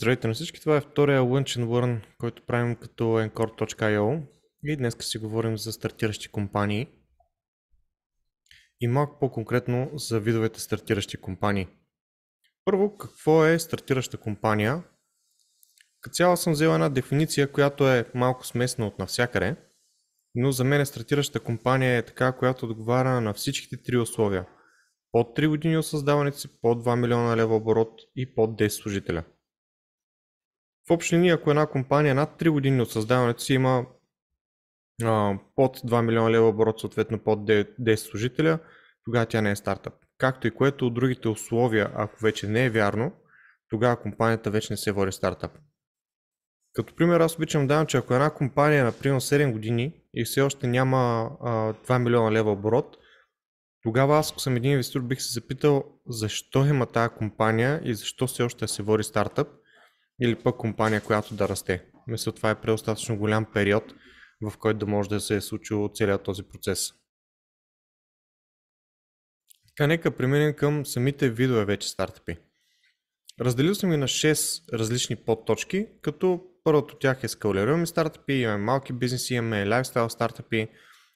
Здравейте на всички, това е втория Lunch and Learn, който правим като encore.io и днес си говорим за стартиращи компании и малко по-конкретно за видовете стартиращи компании. Първо, какво е стартираща компания? Като цяло съм взел една дефиниция, която е малко смесна от навсякъде, но за мен стартираща компания е така, която отговаря на всичките три условия. Под 3 години от създаването си, под 2 милиона лева оборот и под 10 служителя – в общи линии, ако една компания над 3 години от създаването си има а, под 2 милиона лева оборот, съответно под 10 служителя, тогава тя не е стартъп. Както и което от другите условия, ако вече не е вярно, тогава компанията вече не се води стартъп. Като пример аз обичам дам, че ако една компания е например 7 години и все още няма а, 2 милиона лева оборот, тогава аз, ако съм един инвеститор, бих се запитал защо има тази компания и защо все още се води стартъп или пък компания, която да расте. Мисля, това е предостатъчно голям период, в който да може да се е случил целият този процес. Така, нека преминем към самите видове вече стартъпи. Разделил съм ги на 6 различни подточки, като първото от тях е скалируеми стартъпи, имаме малки бизнеси, имаме лайфстайл стартъпи,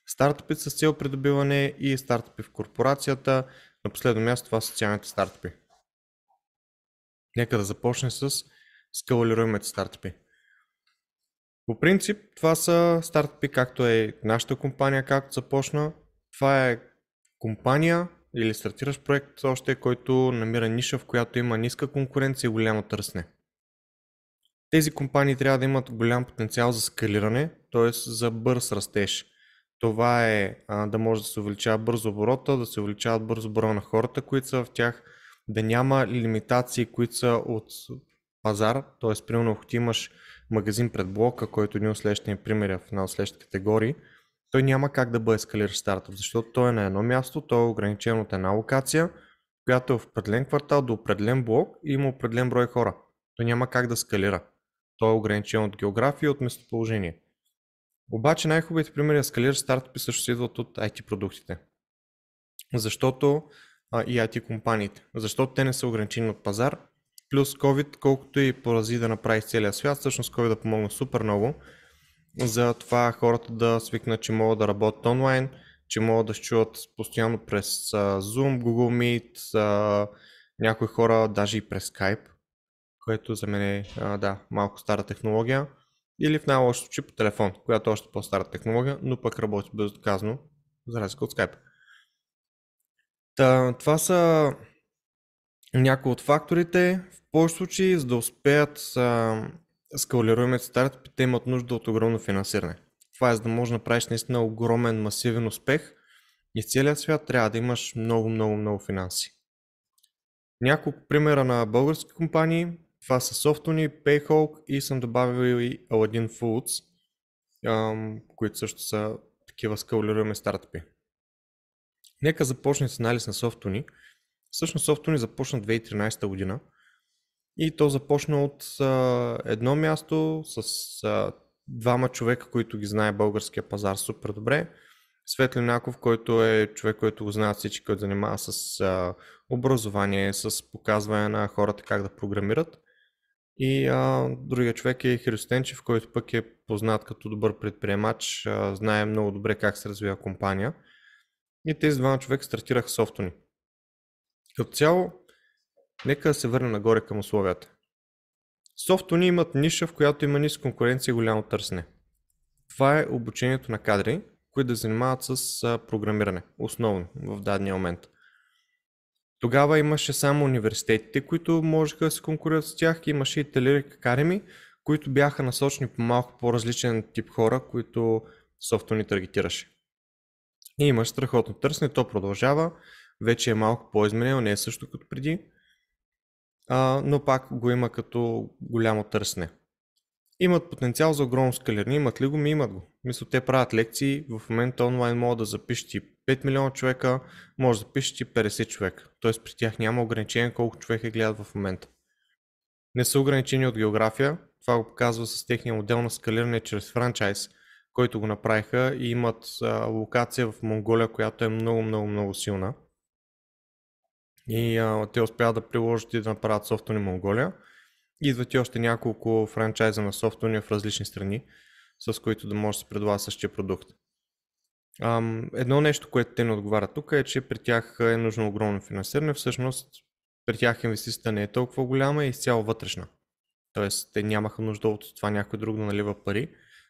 стартъпи с цел придобиване и стартъпи в корпорацията. На последно място това са социалните стартъпи. Нека да започнем с скалалируемите стартапи. По принцип, това са стартапи, както е нашата компания, както започна. Това е компания или стартираш проект още, който намира ниша, в която има ниска конкуренция и голямо търсне. Тези компании трябва да имат голям потенциал за скалиране, т.е. за бърз растеж. Това е а, да може да се увеличава бързо оборота, да се увеличават бързо броя на хората, които са в тях, да няма лимитации, които са от пазар, т.е. примерно ако ти имаш магазин пред блока, който ни е един от примери в една от категории, той няма как да бъде скалиращ стартъп, защото той е на едно място, той е ограничен от една локация, която е в определен квартал до определен блок и има определен брой хора. Той няма как да скалира. Той е ограничен от география и от местоположение. Обаче най-хубавите примери на скалира стартъпи също идват от IT продуктите. Защото а, и IT компаниите. Защото те не са ограничени от пазар, плюс COVID, колкото и порази да направи с целия свят, всъщност COVID да помогна супер много за това хората да свикнат, че могат да работят онлайн, че могат да се чуват постоянно през Zoom, Google Meet, някои хора даже и през Skype, което за мен е да, малко стара технология. Или в най-лошо случай по телефон, която е още по-стара технология, но пък работи безотказно, за разлика от Skype. Та, това са някои от факторите. В повече случаи, за да успеят а, скалируемите те имат нужда от огромно финансиране. Това е за да можеш да направиш наистина огромен масивен успех и в целият свят трябва да имаш много, много, много финанси. Няколко примера на български компании, това са Softony, Payhawk и съм добавил и Aladdin Foods, които също са такива скалируеми стартъпи. Нека започне с анализ на Softony. Всъщност Softony започна 2013 година и то започна от а, едно място с а, двама човека, които ги знае българския пазар супер добре. Светлинаков, който е човек, който го знаят всички, който занимава с а, образование, с показване на хората как да програмират. И а, другия човек е Христенчев, който пък е познат като добър предприемач, а, знае много добре как се развива компания. И тези двама човека стартираха софтуни. Като цяло, Нека да се върнем нагоре към условията. Софтуни имат ниша, в която има ниска конкуренция и голямо търсене. Това е обучението на кадри, които да занимават с програмиране, основно в дадения момент. Тогава имаше само университетите, които можеха да се конкурират с тях, имаше и Telerik Academy, които бяха насочени по малко по-различен тип хора, които софтуни таргетираше. И имаш страхотно търсене, то продължава, вече е малко по-изменено, не е също като преди, а, но пак го има като голямо търсене. Имат потенциал за огромно скалиране, имат ли го, ми имат го. Мисля, те правят лекции, в момента онлайн могат да и 5 милиона човека, може да запишете 50 човека. Тоест при тях няма ограничение колко човека гледат в момента. Не са ограничени от география, това го показва с техния модел на скалиране чрез франчайз, който го направиха и имат а, локация в Монголия, която е много, много, много силна. И а, те успяват да приложат и да направят софтуни Монголия. Идват и още няколко франчайза на софтуни в различни страни, с които да може да се предлага същия продукт. Ам, едно нещо, което те не отговарят тук е, че при тях е нужно огромно финансиране. Всъщност при тях инвестицията не е толкова голяма и е изцяло вътрешна. Тоест те нямаха нужда от това някой друг да налива пари,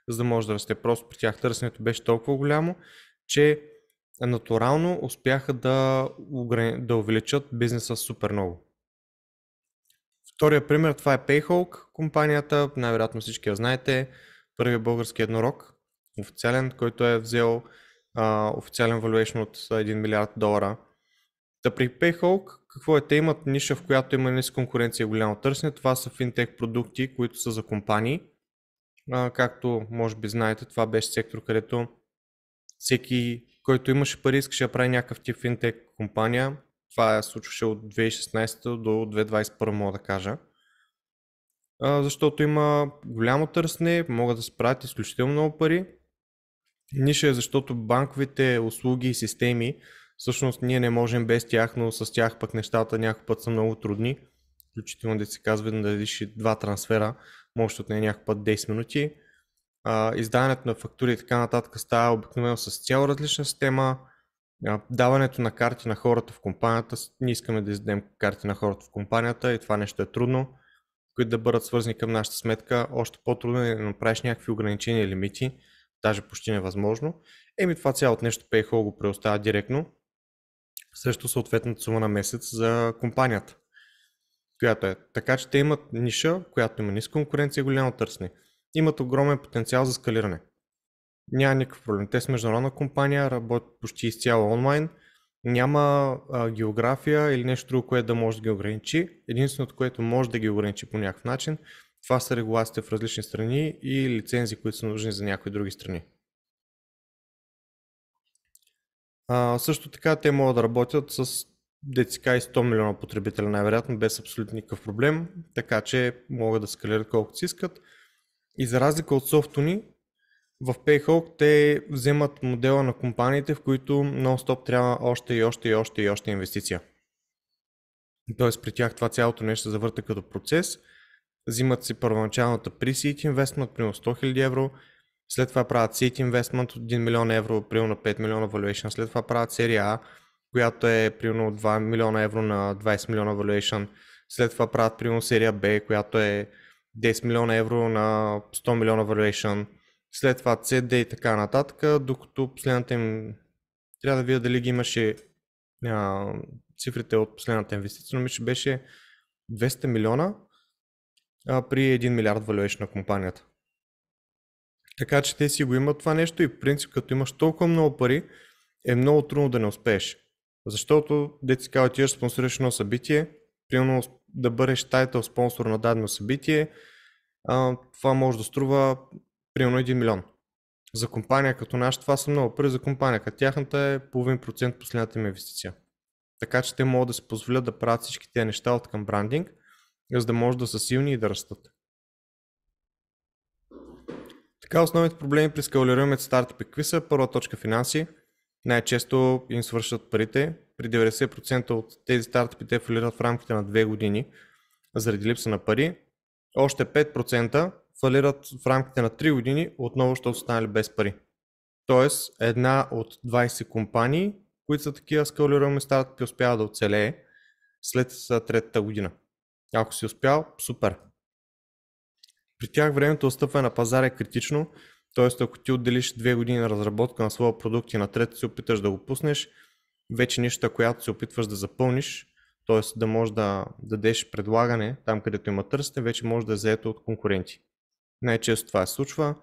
за да може да расте. Просто при тях търсенето беше толкова голямо, че натурално успяха да, ограни... да увеличат бизнеса супер много. Втория пример това е Payhawk, компанията, най-вероятно всички я знаете, първият български еднорог, официален, който е взел а, официален valuation от 1 милиард долара. Та при Payhawk, какво е? Те имат ниша, в която има ниска конкуренция и голямо търсене. Това са финтех продукти, които са за компании. А, както може би знаете, това беше сектор, където всеки който имаше пари, искаше да прави някакъв тип финтек компания. Това е случваше от 2016 до 2021, мога да кажа. А, защото има голямо търсене, могат да се правят изключително много пари. Ниша е защото банковите услуги и системи, всъщност ние не можем без тях, но с тях пък нещата някой път са много трудни. Включително да се казва да дадеш два трансфера, може да отне някакъв път 10 минути а, издаването на фактури и така нататък става обикновено с цяло различна система. А, даването на карти на хората в компанията, ние искаме да издадем карти на хората в компанията и това нещо е трудно, които да бъдат свързани към нашата сметка. Още по-трудно е да направиш някакви ограничения лимити, даже почти невъзможно. Еми това цялото нещо PayHall го предоставя директно срещу съответната сума на месец за компанията която е. Така че те имат ниша, която има ниска конкуренция и голямо търсене имат огромен потенциал за скалиране. Няма никакъв проблем. Те са международна компания, работят почти изцяло онлайн, няма а, география или нещо друго, което да може да ги ограничи. Единственото, което може да ги ограничи по някакъв начин, това са регулациите в различни страни и лицензии, които са нужни за някои други страни. А, също така те могат да работят с ДЦК и 100 милиона потребителя най-вероятно без абсолютно никакъв проблем, така че могат да скалират колкото си искат. И за разлика от софтуни, в PayHawk те вземат модела на компаниите, в които нон-стоп трябва още и още и още и още инвестиция. Тоест при тях това цялото нещо завърта като процес, взимат си първоначалната при seed investment, примерно 100 000 евро, след това правят seed investment от 1 милион евро, примерно на 5 милиона valuation, след това правят серия А, която е примерно 2 милиона евро на 20 милиона valuation, след това правят примерно серия Б, която е 10 милиона евро на 100 милиона valuation, след това CD и така нататък, докато последната им... Трябва да видя дали ги имаше а, цифрите от последната инвестиция, но мисля, че беше 200 милиона а, при 1 милиард valuation на компанията. Така че те си го имат това нещо и в принцип като имаш толкова много пари, е много трудно да не успееш. Защото, деца казва, отиваш, спонсорираш едно събитие, примерно да бъдеш тайтъл спонсор на дадено събитие, а, това може да струва примерно 1 милион. За компания като наша това са много пари, за компания като тяхната е половин процент последната им инвестиция. Така че те могат да се позволят да правят всички тези неща от към брандинг, за да може да са силни и да растат. Така основните проблеми при скалирането стартъпи какви са? Първа точка финанси. Най-често им свършат парите, при 90% от тези стартъпи те фалират в рамките на 2 години заради липса на пари. Още 5% фалират в рамките на 3 години, отново ще останали без пари. Тоест, една от 20 компании, които са такива скалируеми стартъпи, успява да оцелее след третата година. Ако си успял, супер. При тях времето отстъпване на пазара е критично, т.е. ако ти отделиш 2 години на разработка на своя продукт и на трета се опиташ да го пуснеш – вече нишата, която се опитваш да запълниш, т.е. да можеш да дадеш предлагане там, където има търсене, вече може да е заето от конкуренти. Най-често това се случва.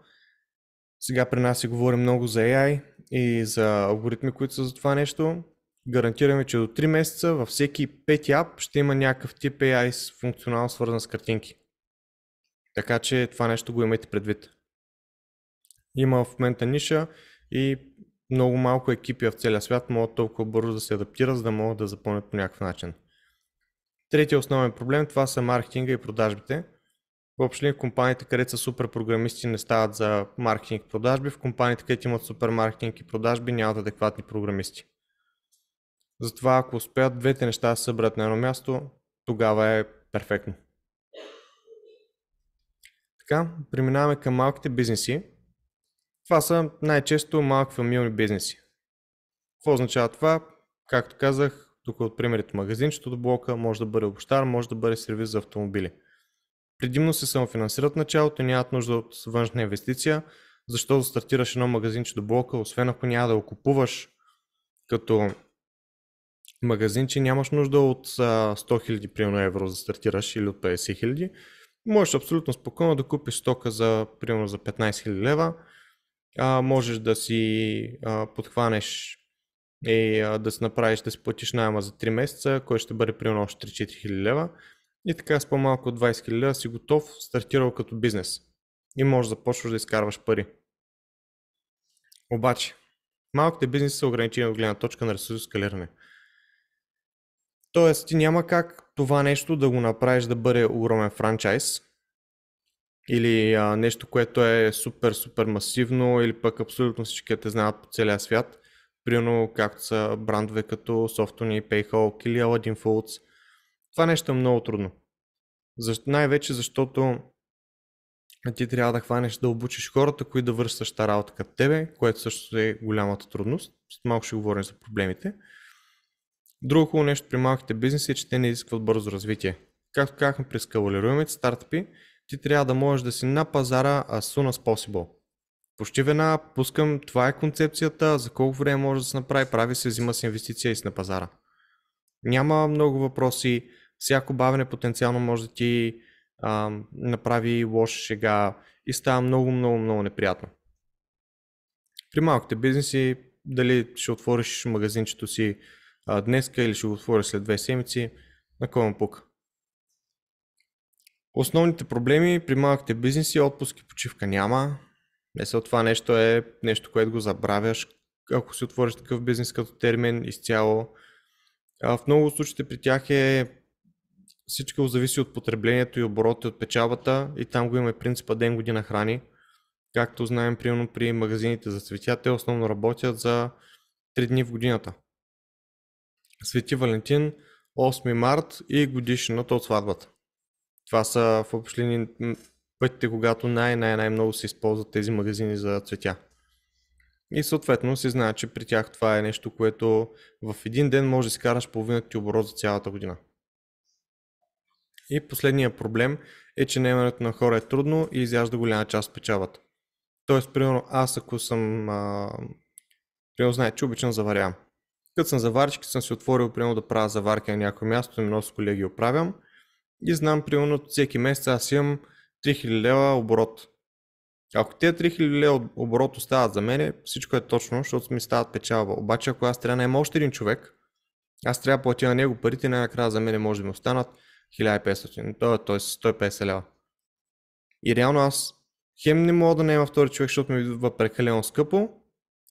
Сега при нас се говори много за AI и за алгоритми, които са за това нещо. Гарантираме, че до 3 месеца във всеки пети ап ще има някакъв тип AI с функционал свързан с картинки. Така че това нещо го имайте предвид. Има в момента ниша и много малко екипи в целия свят могат толкова бързо да се адаптират, за да могат да запълнят по някакъв начин. Третия основен проблем това са маркетинга и продажбите. Въобще в компаниите, където са супер програмисти, не стават за маркетинг и продажби. В компаниите, където имат супер маркетинг и продажби, нямат адекватни програмисти. Затова ако успеят двете неща да се на едно място, тогава е перфектно. Така, преминаваме към малките бизнеси. Това са най-често малки фамилни бизнеси. Какво означава това? Както казах, тук е от примерите магазинчето до блока, може да бъде общар, може да бъде сервис за автомобили. Предимно се самофинансират началото и нямат нужда от външна инвестиция, защото стартираш едно магазинче до блока, освен ако няма да го купуваш като магазинче, нямаш нужда от 100 000 примерно евро за да стартираш или от 50 000. Можеш абсолютно спокойно да купиш стока за примерно за 15 000 лева, а, можеш да си а, подхванеш и е, а, да си направиш, да си платиш найма за 3 месеца, който ще бъде примерно още 3-4 хиляди лева. И така с по-малко от 20 хиляди лева си готов, стартирал като бизнес. И можеш да започваш да изкарваш пари. Обаче, малките бизнеси са ограничени от гледна точка на ресурс скалиране. Тоест, ти няма как това нещо да го направиш да бъде огромен франчайз, или а, нещо, което е супер, супер масивно, или пък абсолютно всички те знаят по целия свят. Примерно, както са брандове като Softony, PayHawk или Aladdin Folds. Това нещо е много трудно. Защо, най-вече защото ти трябва да хванеш да обучиш хората, които да вършат същата работа като тебе, което също е голямата трудност. Малко ще говорим за проблемите. Друго хубаво нещо при малките бизнеси е, че те не изискват бързо развитие. Както казахме при скаларуемите стартъпи, ти трябва да можеш да си на пазара as soon as possible. Почти веднага пускам, това е концепцията, за колко време може да се направи, прави се, взима се инвестиция и си на пазара. Няма много въпроси, всяко бавене потенциално може да ти а, направи лоша шега и става много, много, много неприятно. При малките бизнеси, дали ще отвориш магазинчето си днеска или ще го отвориш след две седмици, на кой му пука. Основните проблеми при малките бизнеси, е отпуски, почивка няма. Мисля, това нещо е нещо, което го забравяш, ако си отвориш такъв бизнес като термин изцяло. А в много случаите при тях е всичко зависи от потреблението и оборота от печалбата и там го имаме принципа ден година храни. Както знаем, примерно при магазините за цветя, те основно работят за 3 дни в годината. Свети Валентин, 8 март и годишната от е сватбата. Това са в общини пътите, когато най-най-най-много се използват тези магазини за цветя. И съответно си знае, че при тях това е нещо, което в един ден може да си караш половината ти оборот за цялата година. И последния проблем е, че наемането на хора е трудно и изяжда голяма част от печалбата. Тоест, примерно, аз ако съм... А... Примерно, знаете, че обичам заварявам. Като съм заварчик, съм си отворил, примерно, да правя заварки на някое място, но с колеги оправям и знам, примерно, всеки месец аз имам 3000 лева оборот. Ако тези 3000 лева оборот остават за мене, всичко е точно, защото ми стават печалба. Обаче, ако аз трябва да има още един човек, аз трябва да платя на него парите, най-накрая за мене може да ми останат 1500, т.е. 150 лева. И реално аз хем не мога да наема втори човек, защото ми идва прекалено скъпо,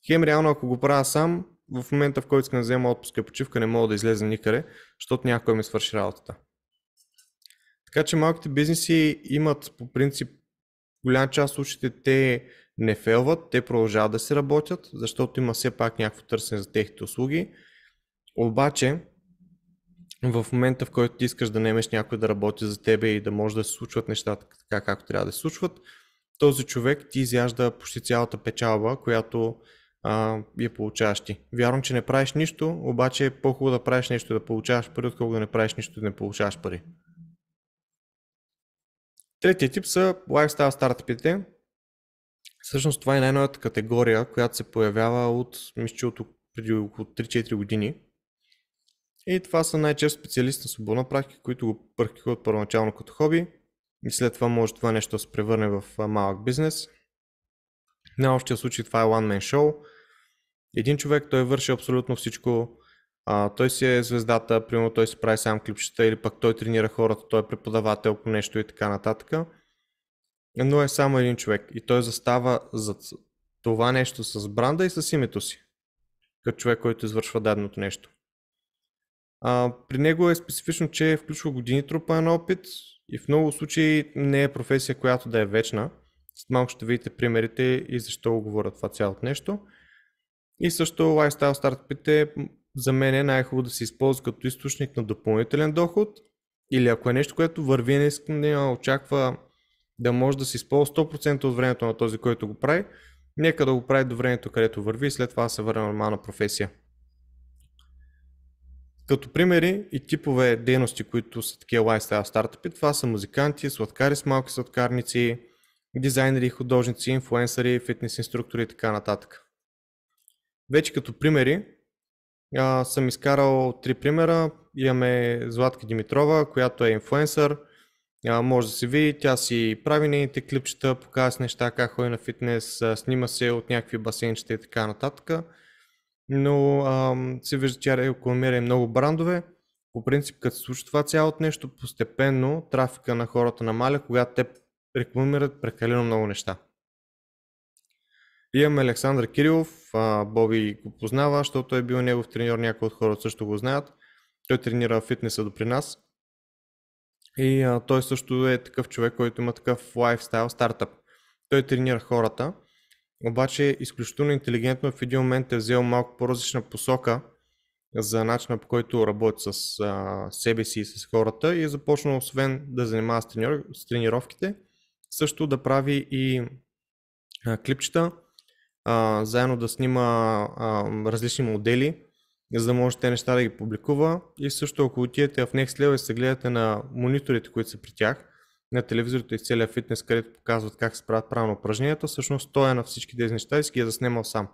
хем реално ако го правя сам, в момента в който искам да взема отпуска и почивка, не мога да излезе никъде, защото някой ми свърши работата. Така че малките бизнеси имат по принцип голяма част от случаите те не фелват, те продължават да се работят, защото има все пак някакво търсене за техните услуги. Обаче, в момента, в който ти искаш да немеш някой да работи за тебе и да може да се случват нещата така, както трябва да се случват, този човек ти изяжда почти цялата печалба, която а, я получаваш ти. Вярвам, че не правиш нищо, обаче е по-хубаво да правиш нещо и да получаваш пари, отколкото да не правиш нищо и да не получаваш пари. Третия тип са lifestyle стартапите. Всъщност това е най-новата категория, която се появява от, мисля, от преди около 3-4 години. И това са най-често специалисти на свободна практика, които го практикуват първоначално като хоби и след това може това нещо да се превърне в малък бизнес. На общия случай това е one man show. Един човек, той върши абсолютно всичко, а, той си е звездата, примерно той си прави сам клипчета или пък той тренира хората, той е преподавател по нещо и така нататък. Но е само един човек и той застава за това нещо с бранда и с името си, като човек, който извършва даденото нещо. А, при него е специфично, че е включва години трупа на опит и в много случаи не е професия, която да е вечна. След малко ще видите примерите и защо го говоря това цялото нещо. И също лайфстайл стартапите за мен е най-хубаво да се използва като източник на допълнителен доход или ако е нещо, което върви, не да очаква да може да се използва 100% от времето на този, който го прави, нека да го прави до времето, където върви и след това се върне нормална професия. Като примери и типове дейности, които са такива лайфстайл стартъпи, това са музиканти, сладкари с малки сладкарници, дизайнери, художници, инфлуенсъри, фитнес инструктори и така нататък. Вече като примери, а, съм изкарал три примера. Имаме Златка Димитрова, която е инфлуенсър. А, може да се види, тя си прави нейните клипчета, показва неща, как ходи на фитнес, снима се от някакви басейнчета и така нататък. Но а, се вижда, че рекламира и много брандове. По принцип, като се случва това цялото нещо, постепенно трафика на хората намаля, когато те рекламират прекалено много неща. Имаме Александър Кирилов, Боби го познава, защото е бил негов треньор, някои от хората също го знаят. Той тренира фитнеса до при нас. И а, той също е такъв човек, който има такъв лайфстайл стартъп. Той тренира хората, обаче е изключително интелигентно в един момент е взел малко по-различна посока за начина по който работи с а, себе си и с хората и е започнал освен да занимава с, с тренировките, също да прави и а, клипчета, а, заедно да снима а, различни модели, за да може те неща да ги публикува. И също ако отидете в Next Level и се гледате на мониторите, които са при тях, на телевизорите и целия фитнес, където показват как се правят правилно упражненията, всъщност той е на всички тези неща и си ги е заснемал сам.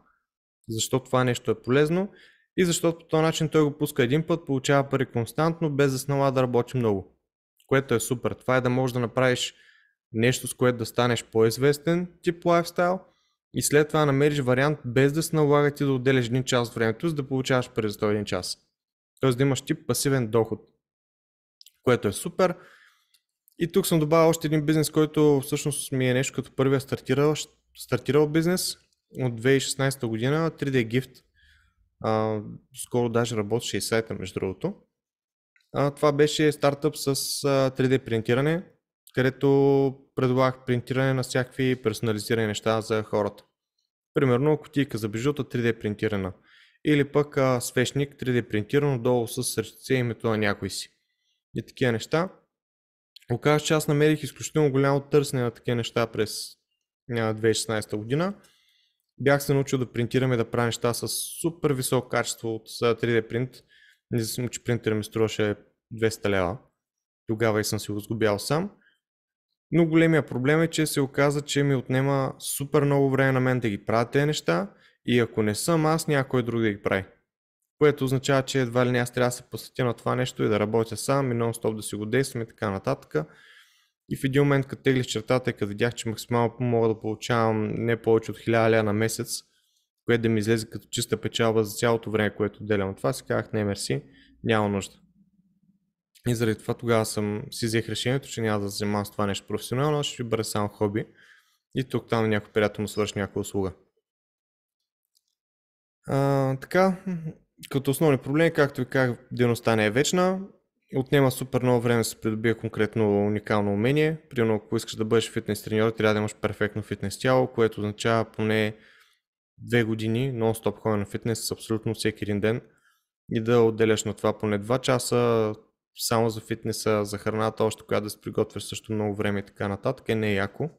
Защо това нещо е полезно и защото по този начин той го пуска един път, получава пари константно, без да снала да работи много. Което е супер. Това е да можеш да направиш нещо, с което да станеш по-известен тип лайфстайл – и след това намериш вариант без да се налага ти да отделяш един час от времето, за да получаваш през този един час. Тоест да имаш тип пасивен доход, което е супер. И тук съм добавил още един бизнес, който всъщност ми е нещо като първия стартирал, стартирал бизнес от 2016 година, 3D Gift. А, скоро даже работеше и сайта, между другото. А, това беше стартъп с 3D принтиране, където предлагах принтиране на всякакви персонализирани неща за хората. Примерно кутийка за бижута 3D принтирана. Или пък а, 3D принтирано долу с сърце името на някой си. И такива неща. Оказва, че аз намерих изключително голямо търсене на такива неща през 2016 година. Бях се научил да принтираме да правя неща с супер високо качество от 3D принт. Независимо, че принтера ми струваше 200 лева. Тогава и съм си го сгубял сам. Но големия проблем е, че се оказа, че ми отнема супер много време на мен да ги правя тези неща и ако не съм аз, някой друг да ги прави. Което означава, че едва ли не аз трябва да се посетя на това нещо и да работя сам и нон-стоп да си го действам и така нататък. И в един момент, като теглих чертата и като видях, че максимално мога да получавам не повече от 1000 ля на месец, което да ми излезе като чиста печалба за цялото време, което отделям от това, си казах, не, мерси, няма нужда. И заради това тогава съм си взех решението, че няма да се занимавам с това нещо професионално, ще бъде само хоби. И тук там някой приятел му свърши някаква услуга. А, така, като основни проблеми, както ви казах, дейността не е вечна. Отнема супер много време да се придобие конкретно уникално умение. Примерно, ако искаш да бъдеш фитнес треньор, трябва да имаш перфектно фитнес тяло, което означава поне две години нон-стоп ходене на фитнес с абсолютно всеки един ден и да отделяш на това поне 2 часа, само за фитнеса, за храната, още която да се приготвя също много време и така нататък е не яко.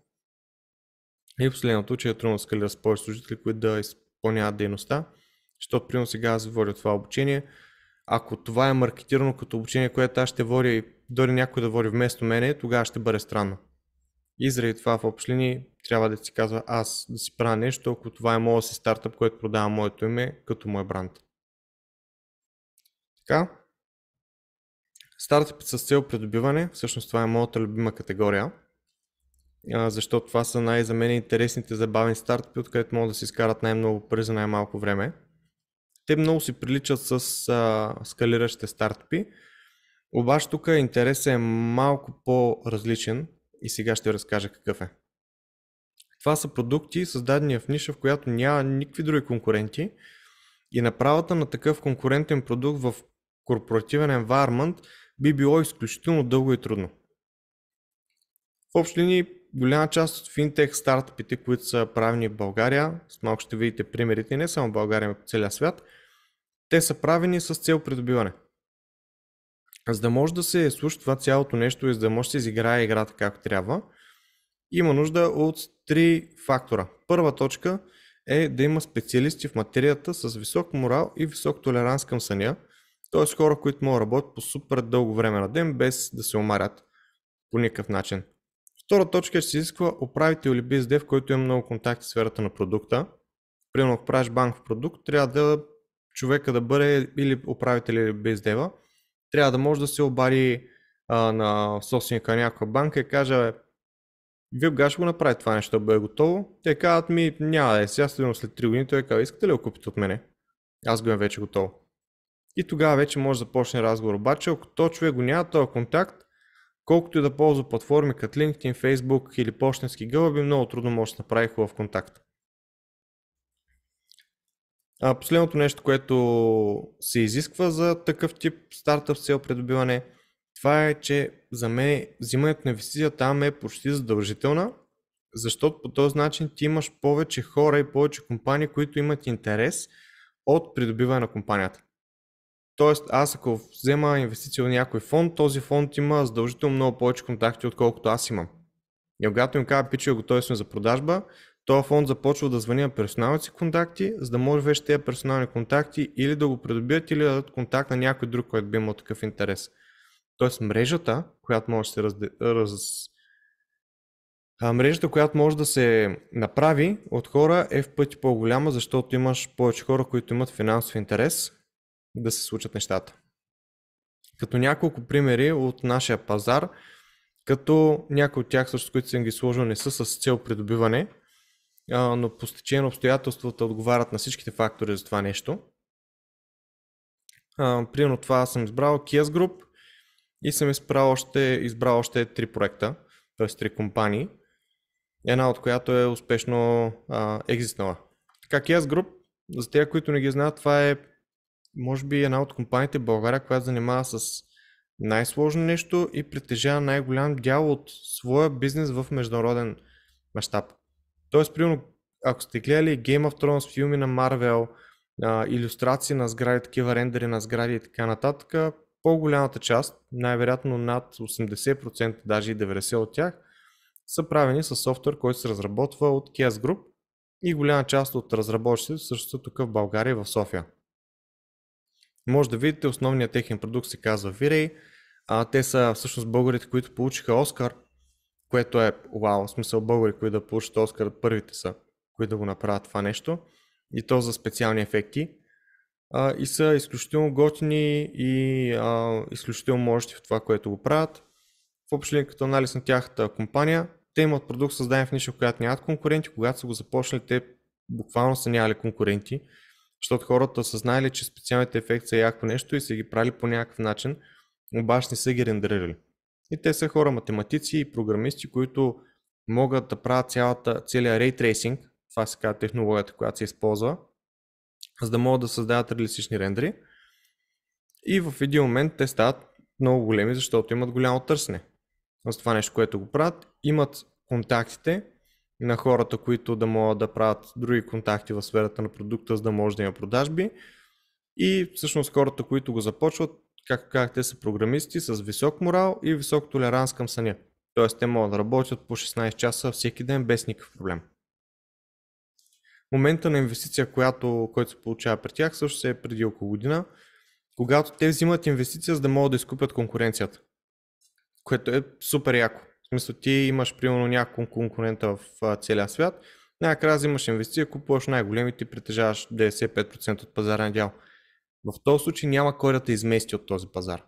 И последното, че е трудно да скалира с повече служители, които да изпълняват дейността, защото примерно сега аз водя това обучение. Ако това е маркетирано като обучение, което аз ще водя и дори някой да води вместо мене, тогава ще бъде странно. И заради това в общи линии трябва да си казва аз да си правя нещо, ако това е моят си стартъп, който продава моето име като мой бранд. Така, Стартъпът с цел придобиване, всъщност това е моята любима категория, защото това са най- за мен интересните забавни стартъпи, откъдето могат да се изкарат най-много пари за най-малко време. Те много си приличат с а, скалиращите стартъпи, обаче тук интересът е малко по-различен и сега ще разкажа какъв е. Това са продукти, създадени в ниша, в която няма никакви други конкуренти и направата на такъв конкурентен продукт в корпоративен environment би било изключително дълго и трудно. В общи линии, голяма част от финтех стартъпите, които са правени в България, с малко ще видите примерите не само в България, но по целия свят, те са правени с цел придобиване. За да може да се случи това цялото нещо и за да може да се изиграе играта както трябва, има нужда от три фактора. Първа точка е да има специалисти в материята с висок морал и висок толеранс към съня – Тоест хора, които могат да работят по супер дълго време на ден, без да се умарят по никакъв начин. Втора точка ще се изисква управител или бизнес който има много контакти в сферата на продукта. Примерно, ако правиш банков продукт, трябва да човека да бъде или управител или бездева, трябва да може да се обади а, на собственика на някаква банка и каже, вие кога ще го направи това нещо, да бъде готово? Те казват ми, няма да е сега, след 3 години, той казва, искате ли да купите от мене? Аз го имам вече готово. И тогава вече може да започне разговор. Обаче, ако то човек го няма този контакт, колкото и да ползва платформи като LinkedIn, Facebook или почтенски гълъби, много трудно може да направи хубав контакт. А последното нещо, което се изисква за такъв тип стартъп с цел придобиване, това е, че за мен взимането на инвестиция там е почти задължителна, защото по този начин ти имаш повече хора и повече компании, които имат интерес от придобиване на компанията. Тоест, аз ако взема инвестиция в някой фонд, този фонд има задължително много повече контакти, отколкото аз имам. И когато им кажа, пиче, готови сме за продажба, този фонд започва да звъни на персоналните си контакти, за да може вече тези персонални контакти или да го придобият, или да дадат контакт на някой друг, който би имал такъв интерес. Тоест мрежата, която може да се разде... раз... мрежата, която може да се направи от хора е в пъти по-голяма, защото имаш повече хора, които имат финансов интерес да се случат нещата. Като няколко примери от нашия пазар, като някои от тях, също които съм ги сложил, не са с цел придобиване, но по стечение на обстоятелствата отговарят на всичките фактори за това нещо. Примерно това съм избрал Kies Group и съм избрал още, избрал още три проекта, т.е. три компании, една от която е успешно екзистнала. Така Kies Group, за тези, които не ги знаят, това е може би една от компаниите в България, която занимава с най-сложно нещо и притежава най-голям дял от своя бизнес в международен мащаб. Тоест, примерно, ако сте гледали Game of Thrones филми на Marvel, иллюстрации на сгради, такива рендери на сгради и така нататък, по-голямата част, най-вероятно над 80%, даже и 90% от тях, са правени с софтуер, който се разработва от Chaos Group и голяма част от разработчиците също са тук в България и в София. Може да видите, основният техен продукт се казва V-Ray. А, те са всъщност българите, които получиха Оскар, което е вау, в смисъл българи, които да получат Оскар, първите са, които да го направят това нещо. И то за специални ефекти. А, и са изключително готини и а, изключително можещи в това, което го правят. В общи като анализ на тяхната компания, те имат продукт създаден в ниша, в която нямат конкуренти. Когато са го започнали, те буквално са нямали конкуренти защото хората са знаели, че специалните ефекти са яко нещо и са ги правили по някакъв начин, обаче не са ги рендерирали. И те са хора, математици и програмисти, които могат да правят цялата, целият ray tracing, това се казва технологията, която се използва, за да могат да създават реалистични рендери. И в един момент те стават много големи, защото имат голямо търсене за това нещо, което го правят, имат контактите, на хората, които да могат да правят други контакти в сферата на продукта, за да може да има продажби. И всъщност хората, които го започват, както казах, те са програмисти с висок морал и висок толеранс към съня. Тоест те могат да работят по 16 часа всеки ден без никакъв проблем. Момента на инвестиция, която, който се получава при тях, също се е преди около година, когато те взимат инвестиция, за да могат да изкупят конкуренцията. Което е супер яко. В смисъл ти имаш примерно няколко конкурента в целия свят, най-накрая взимаш инвестиция, купуваш най-големите и притежаваш 95% от пазарния дял. В този случай няма кой да те измести от този пазар.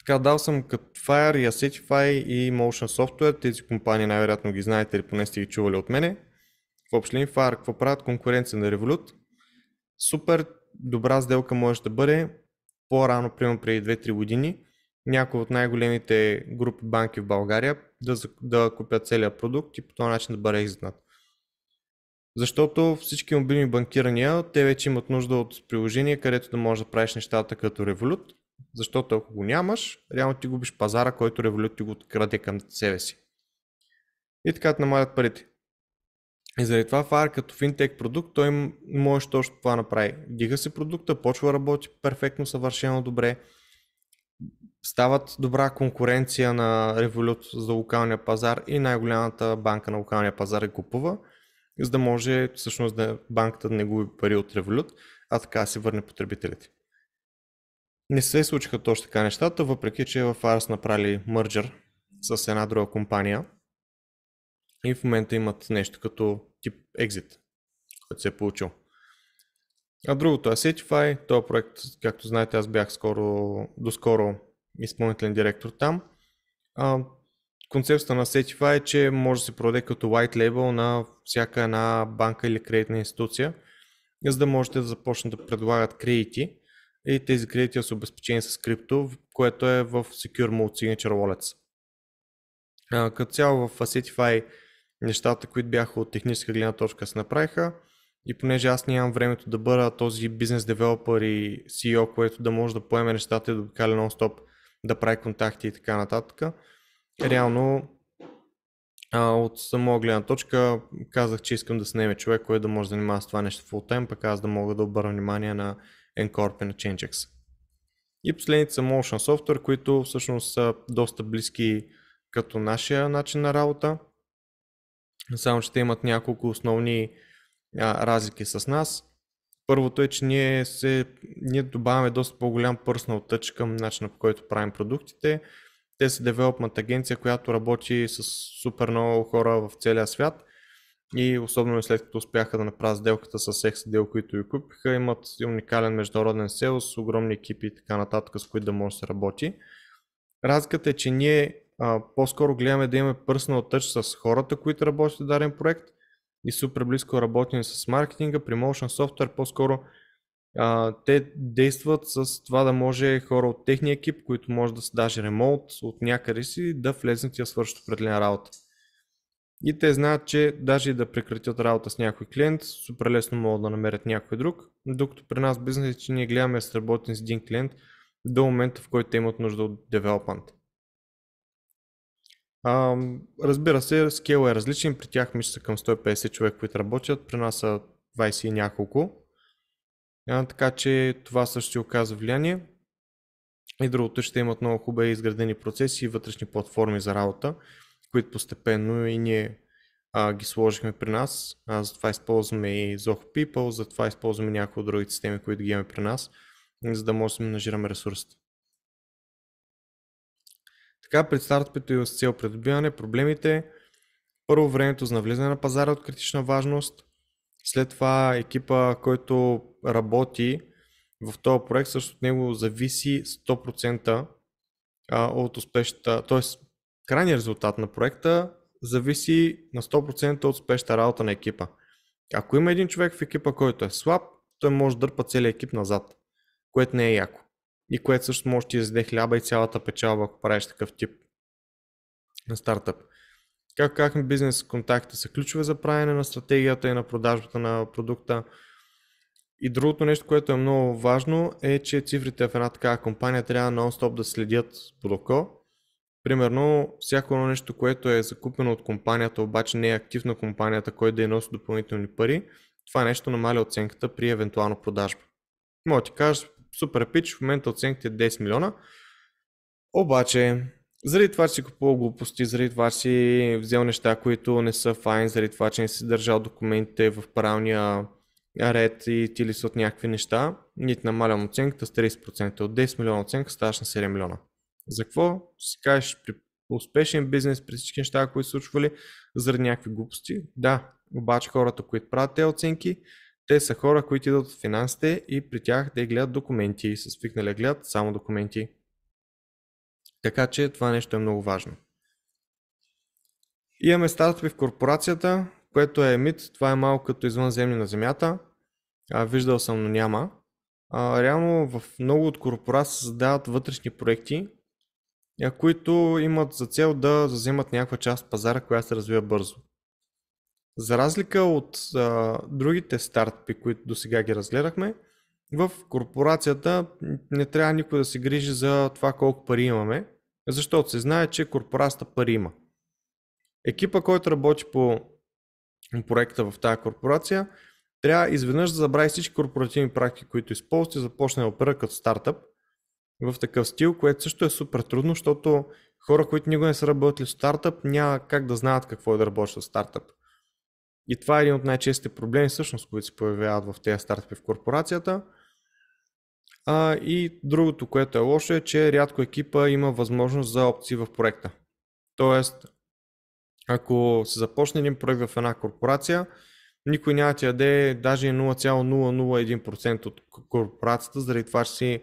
Така, дал съм като Fire, Assetify и Motion Software. Тези компании най-вероятно ги знаете или поне сте ги чували от мене. В общи линии Fire какво правят? Конкуренция на Revolut. Супер добра сделка може да бъде. По-рано, примерно преди 2-3 години, някои от най-големите групи банки в България да, да купят целият продукт и по този начин да бъде екзитнат. Защото всички мобилни банкирания, те вече имат нужда от приложение, където да можеш да правиш нещата като револют, защото ако го нямаш, реално ти губиш пазара, който револют ти го краде към себе си. И така намалят парите. И заради това Fire като финтек продукт, той може точно това направи. Дига се продукта, почва да работи перфектно, съвършено добре стават добра конкуренция на Revolut за локалния пазар и най-голямата банка на локалния пазар е купува, за да може всъщност да банката да не губи пари от Revolut, а така се върне потребителите. Не се случиха точно така нещата, въпреки че в Арс направили мърджър с една друга компания и в момента имат нещо като тип екзит, който се е получил. А другото е Setify, този проект, както знаете, аз бях скоро, доскоро изпълнителен директор там. А, концепцията на Setify е, че може да се продаде като white label на всяка една банка или кредитна институция, за да можете да започнете да предлагат кредити и тези кредити са обезпечени с крипто, което е в Secure Mode Signature Wallets. А, като цяло в Setify нещата, които бяха от техническа гледна точка се направиха и понеже аз нямам времето да бъда този бизнес девелопър и CEO, което да може да поеме нещата и да обикаля нон-стоп да прави контакти и така нататък. Реално а, от само гледна точка казах, че искам да снеме човек, който да може да занимава с това нещо full-time, пък аз да мога да обърна внимание на Encorp и на ChangeX. И последните са Motion Software, които всъщност са доста близки като нашия начин на работа. Само, че те имат няколко основни а, разлики с нас. Първото е, че ние, се, ние добавяме доста по-голям personal touch към начина по който правим продуктите. Те са девелопмент агенция, която работи с супер много хора в целия свят и особено след като успяха да направят сделката с Exadel, които ви купиха, имат уникален международен сел с огромни екипи и така нататък, с които да може да се работи. Разликата е, че ние а, по-скоро гледаме да имаме personal touch с хората, които работят в даден проект – и супер близко работим с маркетинга. При Motion Software по-скоро а, те действат с това да може хора от техния екип, които може да са даже ремонт от някъде си, да влезнат и да свършат определена работа. И те знаят, че даже и да прекратят работа с някой клиент, супер лесно могат да намерят някой друг, докато при нас бизнес е, че ние гледаме да сработим с един клиент до момента, в който те имат нужда от девелопмент. А, разбира се, скел е различен. При тях мисля към 150 човек, които работят. При нас са 20 и няколко. А, така че това също ще оказва влияние. И другото ще имат много хубави изградени процеси и вътрешни платформи за работа, които постепенно и ние а, ги сложихме при нас. А, затова използваме и Zoho People, затова използваме някои от другите системи, които ги имаме при нас, за да можем да менажираме ресурсите. Така при стартъпите и с цел придобиване проблемите, първо времето за навлизане на пазара от критична важност, след това екипа, който работи в този проект, също от него зависи 100% от успешната, т.е. крайният резултат на проекта зависи на 100% от успешната работа на екипа. Ако има един човек в екипа, който е слаб, той може да дърпа целият екип назад, което не е яко и което също може да ти хляба и цялата печалба, ако правиш такъв тип на стартъп. Как, казахме, бизнес контакти са ключове за правене на стратегията и на продажбата на продукта. И другото нещо, което е много важно е, че цифрите в една такава компания трябва нон-стоп да следят протокол. Примерно, всяко едно нещо, което е закупено от компанията, обаче не е актив на компанията, който да е носи допълнителни пари, това нещо намаля оценката при евентуално продажба. Мога да ти кажа супер пич, в момента оценките е 10 милиона. Обаче, заради това, че си купувал глупости, заради това, че си взел неща, които не са файн, заради това, че не си държал документите в правилния ред и ти ли са от някакви неща, ние ти намалям оценката с 30%. От 10 милиона оценка ставаш на 7 милиона. За какво си кажеш при успешен бизнес, при всички неща, които случвали, заради някакви глупости? Да, обаче хората, които правят тези оценки, те са хора, които идват от финансите и при тях те гледат документи и са свикнали гледат само документи. Така че това нещо е много важно. Имаме стартъпи в корпорацията, което е мит. Това е малко като извънземни на земята. А, виждал съм, но няма. А, реално в много от корпорации се създават вътрешни проекти, които имат за цел да заземат някаква част от пазара, която се развива бързо. За разлика от а, другите стартапи, които до сега ги разгледахме, в корпорацията не трябва никой да се грижи за това колко пари имаме, защото се знае, че корпорацията пари има. Екипа, който работи по проекта в тази корпорация, трябва изведнъж да забрави всички корпоративни практики, които използвате, и започне да опера като стартъп в такъв стил, което също е супер трудно, защото хора, които никога не са работили в стартъп, няма как да знаят какво е да работиш в стартъп. И това е един от най-честите проблеми, всъщност, които се появяват в тези стартъпи в корпорацията. А, и другото, което е лошо е, че рядко екипа има възможност за опции в проекта. Тоест, ако се започне един проект в една корпорация, никой няма ти яде даже 0,001% от корпорацията, заради това, че си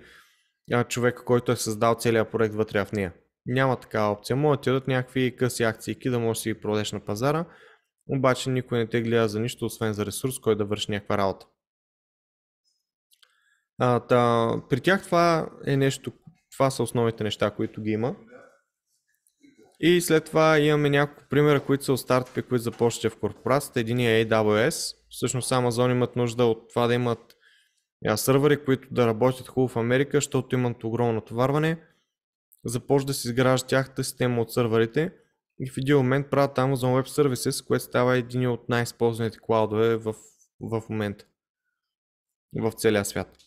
човек, който е създал целият проект вътре в нея. Няма такава опция. Могат да ти дадат някакви къси акции, да можеш да си продадеш на пазара, обаче никой не те гледа за нищо, освен за ресурс, който да върши някаква работа. А, та, при тях това е нещо, това са основните неща, които ги има. И след това имаме няколко примера, които са от стартъпи, които започват в корпорацията. Един е AWS. Всъщност Amazon имат нужда от това да имат сървъри, които да работят хубаво в Америка, защото имат огромно натоварване. Започва да се изгражда тяхната система от сървърите и в един момент правят Amazon Web Services, което става един от най-използваните клаудове в, в момента в целия свят.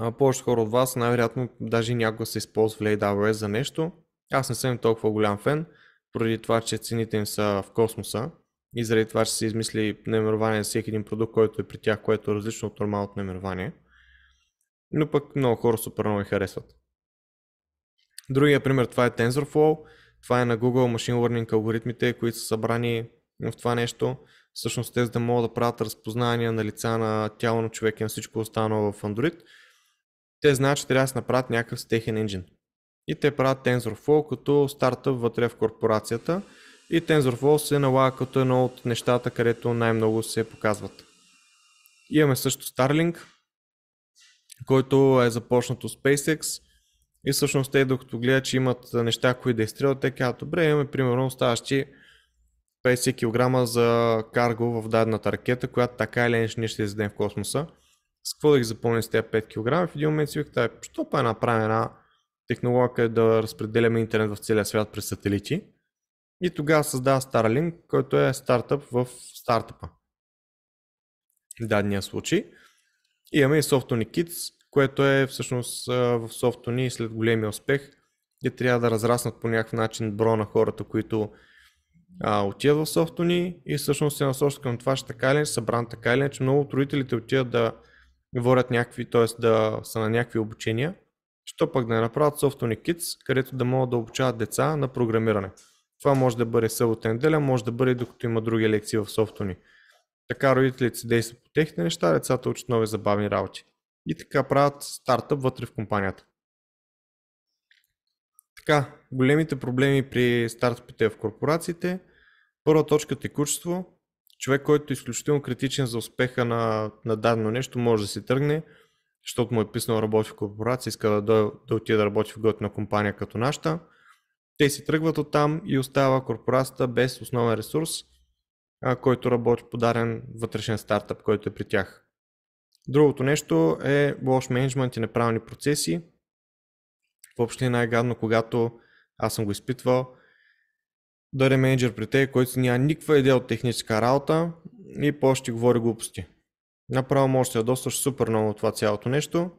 А, повече хора от вас най-вероятно даже някога са използвали AWS за нещо. Аз не съм толкова голям фен, поради това, че цените им са в космоса и заради това, че се измисли наименование за всеки един продукт, който е при тях, което е различно от нормалното наименование. Но пък много хора супер много харесват. Другия пример това е TensorFlow това е на Google Machine Learning алгоритмите, които са събрани в това нещо. Всъщност те за да могат да правят разпознавания на лица, на тяло на човек и на всичко останало в Android. Те знаят, че трябва да се направят някакъв стехен енджин. И те правят TensorFlow като стартъп вътре в корпорацията. И TensorFlow се налага като едно от нещата, където най-много се показват. Имаме също Starlink, който е започнат от SpaceX и всъщност те, докато гледат, че имат неща, които да изстрелят, те казват, добре, имаме примерно оставащи 50 кг за карго в дадената ракета, която така или иначе ние ще изведем в космоса. С какво да ги запълним с тези 5 кг? В един момент си викате, що па е една технология, да разпределяме интернет в целия свят през сателити. И тогава създава Starlink, който е стартъп в стартъпа. В дадния случай. Имаме и Software Kids, което е всъщност в софтуни след големия успех и трябва да разраснат по някакъв начин бро на хората, които а, отиват в софтуни и всъщност се насочат към това, ще така ли събран така ли че много от родителите отиват да водят някакви, т.е. да са на някакви обучения, що пък да направят Softony Kids, където да могат да обучават деца на програмиране. Това може да бъде събота неделя, може да бъде докато има други лекции в ни. Така родителите се действат по техните неща, децата учат нови забавни работи и така правят стартъп вътре в компанията. Така, големите проблеми при стартъпите в корпорациите. Първа точка текучество. Човек, който е изключително критичен за успеха на, на дадено нещо, може да си тръгне, защото му е писано работи в корпорация, иска да, да, да отиде да работи в готина компания като нашата. Те си тръгват от там и остава корпорацията без основен ресурс, а, който работи по даден вътрешен стартъп, който е при тях. Другото нещо е лош менеджмент и неправилни процеси. Въобще най-гадно, когато аз съм го изпитвал, да е менеджер при те, който няма никаква идея от техническа работа и по-ще говори глупости. Направо може да се супер много от това цялото нещо.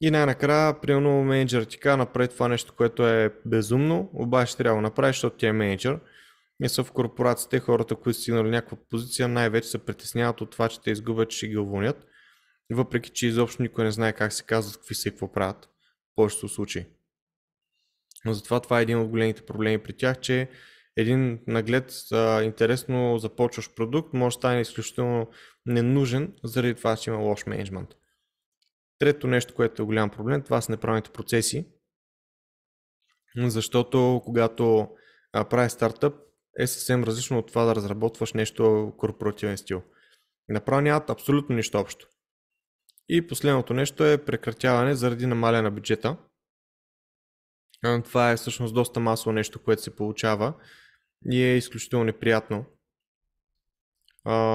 И най-накрая, примерно, менеджер ти кажа, направи това нещо, което е безумно, обаче трябва да направи, направиш, защото ти е менеджер. И са в корпорациите хората, които стигнали някаква позиция, най-вече се притесняват от това, че те изгубят, че ще ги уволнят въпреки че изобщо никой не знае как се казват, какви са и какво правят в повечето случаи. Но затова това е един от големите проблеми при тях, че един наглед а, интересно започващ продукт може да стане изключително ненужен заради това, че има лош менеджмент. Трето нещо, което е голям проблем, това са неправените процеси, защото когато а, прави стартъп, е съвсем различно от това да разработваш нещо корпоративен стил. Направо нямат абсолютно нищо общо. И последното нещо е прекратяване заради намаляне на бюджета. Това е всъщност доста масово нещо, което се получава и е изключително неприятно,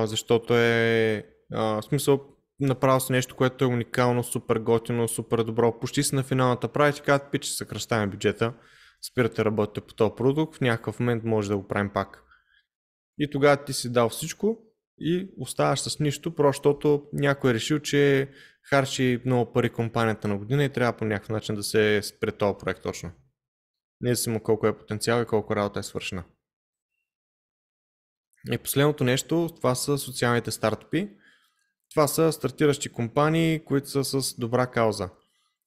защото е в смисъл направил си нещо, което е уникално, супер готино, супер добро, почти си на финалната прави, ти казват, пич, съкръщаваме бюджета, спирате работите по този продукт, в някакъв момент може да го правим пак. И тогава ти си дал всичко, и оставаш с нищо, просто защото някой е решил, че харчи много пари компанията на година и трябва по някакъв начин да се спре този проект точно. Не си колко е потенциал и колко работа е свършена. И последното нещо, това са социалните стартъпи. Това са стартиращи компании, които са с добра кауза.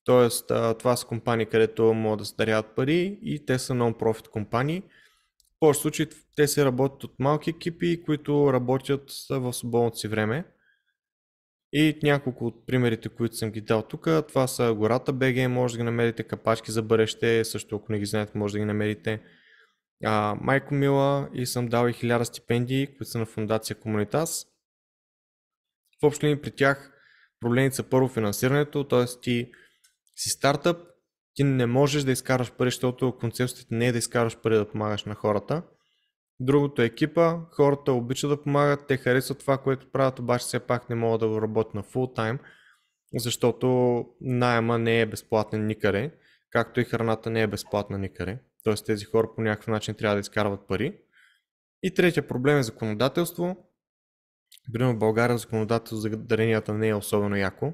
Тоест, това са компании, където могат да се даряват пари и те са нон-профит компании – повече случаи те се работят от малки екипи, които работят в свободното си време. И няколко от примерите, които съм ги дал тук, това са гората BG, може да ги намерите, капачки за бъреще, също ако не ги знаете, може да ги намерите. А, Майко Мила и съм дал и 1000 стипендии, които са на фундация Комунитас. В ли при тях проблемите са първо финансирането, т.е. ти си стартъп, ти не можеш да изкараш пари, защото концепцията не е да изкараш пари да помагаш на хората. Другото е екипа, хората обичат да помагат, те харесват това, което правят, обаче все пак не могат да го работят на фул тайм, защото найема не е безплатен никъде, както и храната не е безплатна никъде. Тоест тези хора по някакъв начин трябва да изкарват пари. И третия проблем е законодателство. Примерно в България законодателство за даренията не е особено яко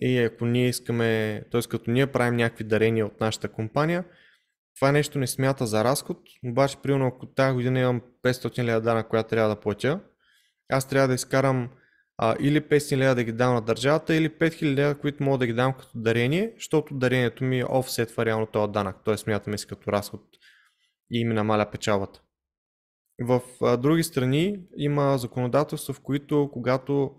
и ако ние искаме, т.е. като ние правим някакви дарения от нашата компания, това нещо не смята за разход, обаче примерно ако тази година имам 500 лева дана, която трябва да платя, аз трябва да изкарам а, или 500 лева да ги дам на държавата, или 5000 лева, които мога да ги дам като дарение, защото дарението ми е офсетва реално този данък, т.е. смятаме си като разход и ми намаля печалбата. В а, други страни има законодателство, в които когато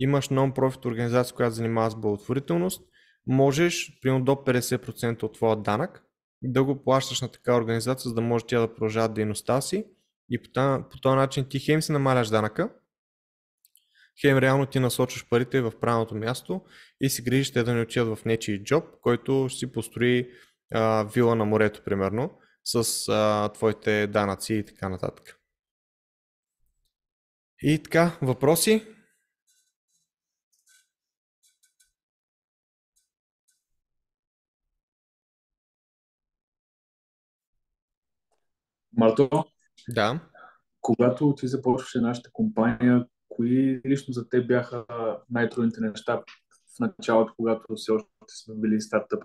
имаш нон-профит организация, която занимава с благотворителност, можеш, примерно до 50% от твоя данък, да го плащаш на така организация, за да може тя да продължава дейността си и по, тази, по този начин ти хем си намаляш данъка, хем реално ти насочваш парите в правилното място и си грижиш те да не отидат в нечий джоб, който ще си построи а, вила на морето, примерно, с а, твоите данъци и така нататък. И така, въпроси? Марто, да. когато ти започваше нашата компания, кои лично за те бяха най-трудните неща в началото, когато все още сме били стартъп?